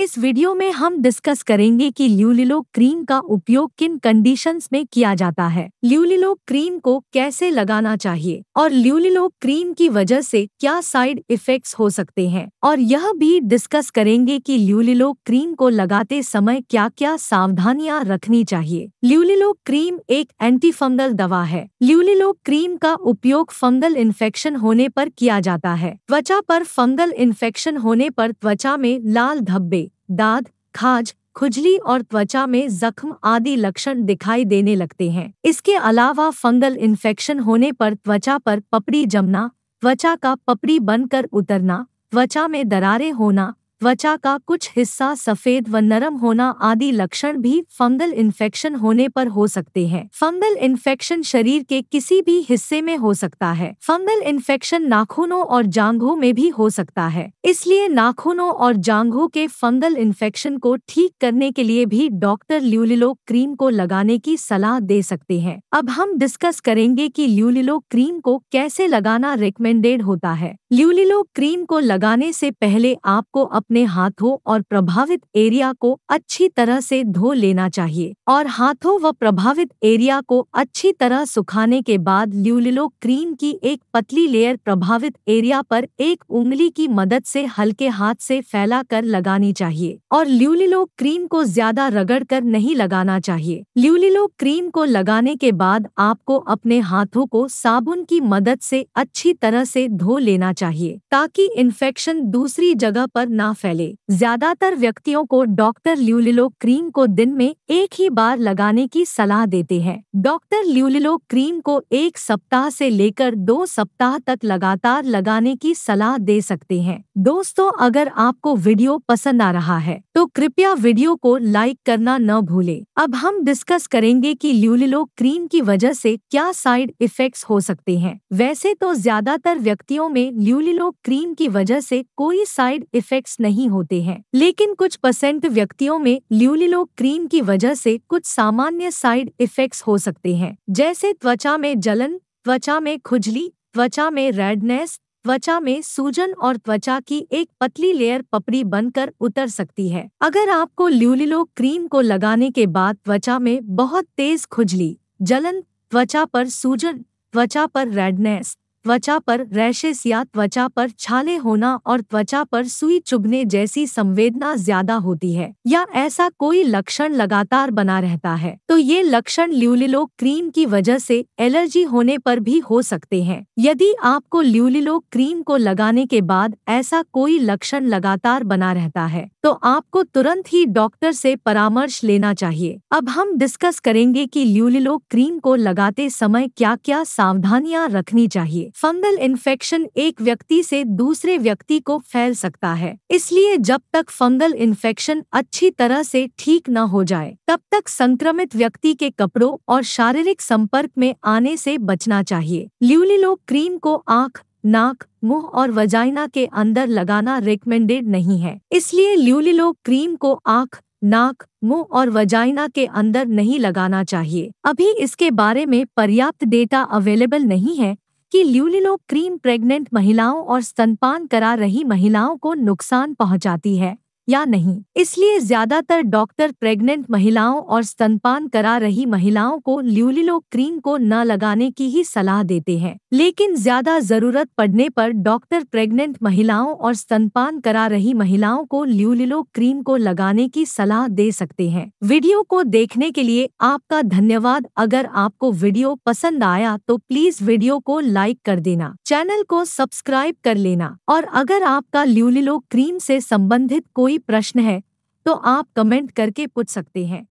इस वीडियो में हम डिस्कस करेंगे कि ल्यूलिलो क्रीम का उपयोग किन कंडीशंस में किया जाता है ल्यूलिलो क्रीम को कैसे लगाना चाहिए और ल्यूलिलो क्रीम की वजह से क्या साइड इफेक्ट्स हो सकते हैं और यह भी डिस्कस करेंगे कि ल्यूलिलो क्रीम को लगाते समय क्या क्या सावधानियां रखनी चाहिए ल्यूलिलो क्रीम एक एंटी फंगल दवा है ल्यूलिलो क्रीम का उपयोग फंगल इन्फेक्शन होने पर किया जाता है त्वचा पर फंगल इन्फेक्शन होने पर त्वचा में लाल धब्बे दाद खाज खुजली और त्वचा में जख्म आदि लक्षण दिखाई देने लगते हैं इसके अलावा फंगल इन्फेक्शन होने पर त्वचा पर पपड़ी जमना त्वचा का पपड़ी बनकर उतरना त्वचा में दरारें होना त्वचा का कुछ हिस्सा सफेद व नरम होना आदि लक्षण भी फंगल इन्फेक्शन होने पर हो सकते हैं फंगल इन्फेक्शन शरीर के किसी भी हिस्से में हो सकता है फंगल इन्फेक्शन नाखूनों और जांघों में भी हो सकता है इसलिए नाखूनों और जांघों के फंगल इन्फेक्शन को ठीक करने के लिए भी डॉक्टर ल्यूलिलो क्रीम को लगाने की सलाह दे सकते हैं अब हम डिस्कस करेंगे की ल्यूलिलो क्रीम को कैसे लगाना रिकमेंडेड होता है ल्यूलिलो क्रीम को लगाने से पहले आपको अपने हाथों और प्रभावित एरिया को अच्छी तरह से धो लेना चाहिए और हाथों व प्रभावित एरिया को अच्छी तरह सुखाने के बाद ल्यूलिलो क्रीम की एक पतली लेयर प्रभावित एरिया पर एक उंगली की मदद से हल्के हाथ से फैला कर लगानी चाहिए और ल्यूलिलो क्रीम को ज्यादा रगड़ कर नहीं लगाना चाहिए ल्यूलिलो क्रीम को लगाने के बाद आपको अपने हाथों को साबुन की मदद से अच्छी तरह से धो लेना चाहिए ताकि इन्फेक्शन दूसरी जगह पर ना फैले ज्यादातर व्यक्तियों को डॉक्टर ल्यूलिलो क्रीम को दिन में एक ही बार लगाने की सलाह देते हैं डॉक्टर ल्यूलिलो क्रीम को एक सप्ताह से लेकर दो सप्ताह तक लगातार लगाने की सलाह दे सकते हैं दोस्तों अगर आपको वीडियो पसंद आ रहा है तो कृपया वीडियो को लाइक करना न भूले अब हम डिस्कस करेंगे कि ल्यूलिलो क्रीम की वजह से क्या साइड इफेक्ट्स हो सकते हैं वैसे तो ज्यादातर व्यक्तियों में ल्यूलिलो क्रीम की वजह से कोई साइड इफेक्ट्स नहीं होते हैं लेकिन कुछ परसेंट व्यक्तियों में ल्यूलिलो क्रीम की वजह से कुछ सामान्य साइड इफेक्ट्स हो सकते हैं जैसे त्वचा में जलन त्वचा में खुजली त्वचा में रेडनेस त्वचा में सूजन और त्वचा की एक पतली लेयर पपड़ी बनकर उतर सकती है अगर आपको ल्यूलिलो क्रीम को लगाने के बाद त्वचा में बहुत तेज खुजली जलन त्वचा पर सूजन त्वचा पर रेडनेस त्वचा पर रैशेस या त्वचा पर छाले होना और त्वचा पर सुई चुभने जैसी संवेदना ज्यादा होती है या ऐसा कोई लक्षण लगातार बना रहता है तो ये लक्षण ल्यूलिलो क्रीम की वजह से एलर्जी होने पर भी हो सकते हैं यदि आपको ल्यूलिलो क्रीम को लगाने के बाद ऐसा कोई लक्षण लगातार बना रहता है तो आपको तुरंत ही डॉक्टर से परामर्श लेना चाहिए अब हम डिस्कस करेंगे कि ल्यूलिलो क्रीम को लगाते समय क्या क्या सावधानियां रखनी चाहिए फंगल इन्फेक्शन एक व्यक्ति से दूसरे व्यक्ति को फैल सकता है इसलिए जब तक फंगल इन्फेक्शन अच्छी तरह से ठीक न हो जाए तब तक संक्रमित व्यक्ति के कपड़ों और शारीरिक संपर्क में आने से बचना चाहिए ल्यूलिलो क्रीम को आँख नाक मुंह और वजाइना के अंदर लगाना रिकमेंडेड नहीं है इसलिए ल्यूलिलो क्रीम को आँख नाक मुंह और वजाइना के अंदर नहीं लगाना चाहिए अभी इसके बारे में पर्याप्त डेटा अवेलेबल नहीं है कि ल्यूलिनो क्रीम प्रेग्नेंट महिलाओं और स्तनपान करा रही महिलाओं को नुकसान पहुंचाती है या नहीं इसलिए ज्यादातर डॉक्टर प्रेग्नेंट महिलाओं और स्तनपान करा रही महिलाओं को ल्यूलिलो क्रीम को न लगाने की ही सलाह देते हैं लेकिन ज्यादा जरूरत पड़ने पर डॉक्टर प्रेग्नेंट महिलाओं और स्तनपान करा रही महिलाओं को ल्यूलिलो क्रीम को लगाने की सलाह दे सकते हैं वीडियो को देखने के लिए आपका धन्यवाद अगर आपको वीडियो पसंद आया तो प्लीज वीडियो को लाइक कर देना चैनल को सब्सक्राइब कर लेना और अगर आपका ल्यूलिलो क्रीम से संबंधित कोई प्रश्न है तो आप कमेंट करके पूछ सकते हैं